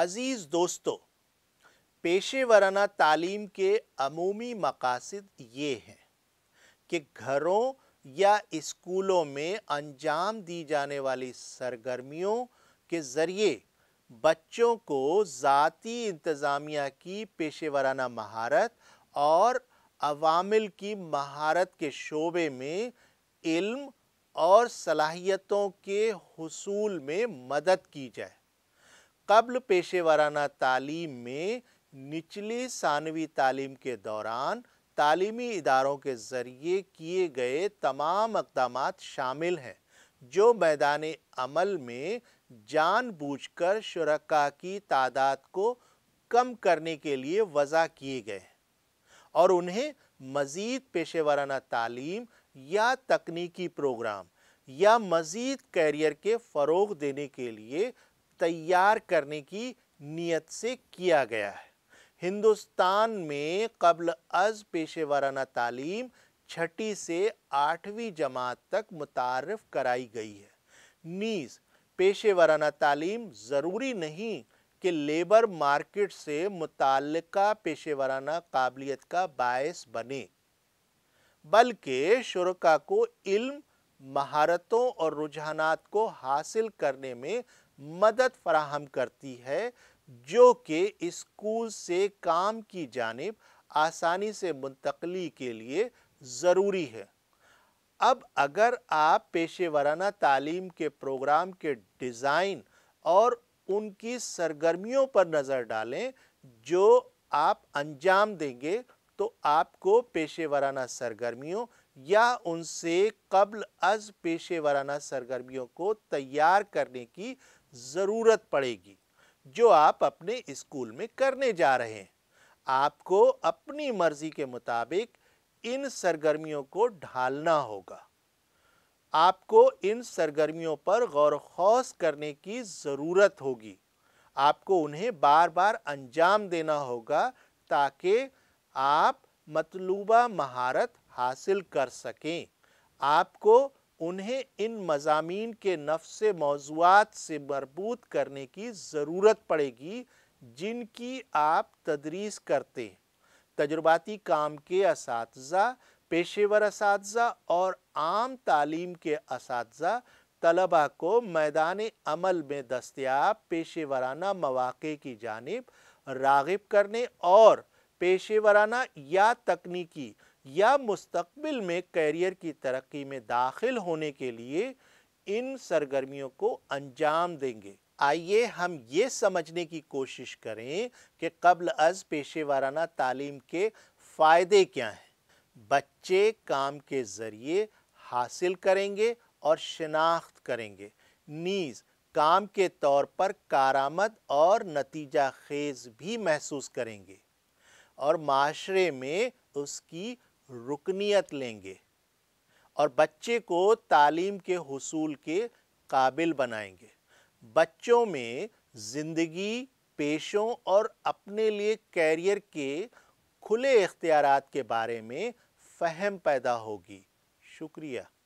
अज़ीज़ दोस्तों पेशे वराना तालीम के अमूमी मकासद ये हैं कि घरों या इस्कूलों में अंजाम दी जाने वाली सरगर्मियों के ज़रिए बच्चों को ज़ाती इंतज़ामिया की पेशे वराना महारत और अवामिल की महारत के शोबे में इल्म और सलाहियतों के हसूल में मदद की जाए कबल पेशे वाराना तालीम में निचली सानवी तालीम के दौरान तालीमी इदारों के ज़रिए किए गए तमाम इकदाम शामिल हैं जो मैदान अमल में जानबूझकर शुरा की तादाद को कम करने के लिए वज़ा किए गए और उन्हें मज़ीद पेशे वाराना तालीम या तकनीकी प्रोग्राम या मज़ीद कैरियर के फ़रोग देने के लिए तैयार करने की नीयत से किया गया है हिंदुस्तान में कबल अज पेशे वाराना तालीम छठी से आठवीं जमात तक मुतारफ़ कराई गई है नीज़ पेशे वाराना तालीम ज़रूरी नहीं कि लेबर मार्केट से मुतल पेशे वाराना काबिलियत का बायस बने बल्कि शुरा को इल्म महारतों और रुझानात को हासिल करने में मदद फराहम करती है जो कि स्कूल से काम की जानब आसानी से मुंतकली के लिए ज़रूरी है अब अगर आप पेशे वराना तालीम के प्रोग्राम के डिज़ाइन और उनकी सरगर्मियों पर नज़र डालें जो आप अंजाम देंगे तो आपको पेशे वराना सरगर्मियों या उनसे कबल अज पेशे वाराना सरगर्मियों को तैयार करने की ज़रूरत पड़ेगी जो आप अपने स्कूल में करने जा रहे हैं आपको अपनी मर्ज़ी के मुताबिक इन सरगर्मियों को ढालना होगा आपको इन सरगर्मियों पर गौर खौस करने की ज़रूरत होगी आपको उन्हें बार बार अंजाम देना होगा ताकि आप मतलूबा महारत हासिल कर सकें आपको उन्हें इन मजामी के नफ्स मौजूद से मरबूत करने की ज़रूरत पड़ेगी जिनकी आप तदरीस करते हैं तजुर्बाती काम के इस पेशेवर इस और आम तालीम के इस तलबा को मैदान अमल में दस्तियाब पेशेवराना मौाक़े की जानब रागब करने और पेशेवराना या तकनीकी या मुस्तबिल में कैरियर की तरक्की में दाखिल होने के लिए इन सरगर्मियों को अंजाम देंगे आइए हम ये समझने की कोशिश करें कि कबल अज पेशे वाराना तालीम के फ़ायदे क्या हैं बच्चे काम के ज़रिए हासिल करेंगे और शिनाख्त करेंगे नीज़ काम के तौर पर कारामद और नतीजा खेज भी महसूस करेंगे और माशरे में उसकी रुकनीत लेंगे और बच्चे को तालीम के हसूल के काबिल बनाएंगे बच्चों में ज़िंदगी पेशों और अपने लिए कैरियर के खुले इख्तियार के बारे में फहम पैदा होगी शुक्रिया